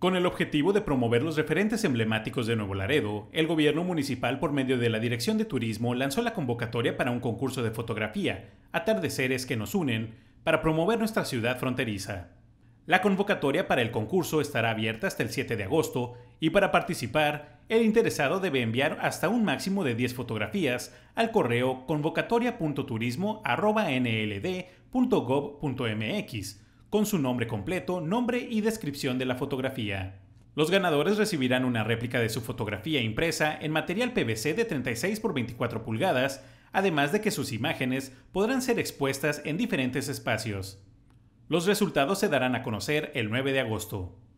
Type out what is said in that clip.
Con el objetivo de promover los referentes emblemáticos de Nuevo Laredo, el gobierno municipal por medio de la Dirección de Turismo lanzó la convocatoria para un concurso de fotografía, Atardeceres que nos unen, para promover nuestra ciudad fronteriza. La convocatoria para el concurso estará abierta hasta el 7 de agosto y para participar, el interesado debe enviar hasta un máximo de 10 fotografías al correo convocatoria.turismo.nld.gov.mx con su nombre completo, nombre y descripción de la fotografía. Los ganadores recibirán una réplica de su fotografía impresa en material PVC de 36 por 24 pulgadas, además de que sus imágenes podrán ser expuestas en diferentes espacios. Los resultados se darán a conocer el 9 de agosto.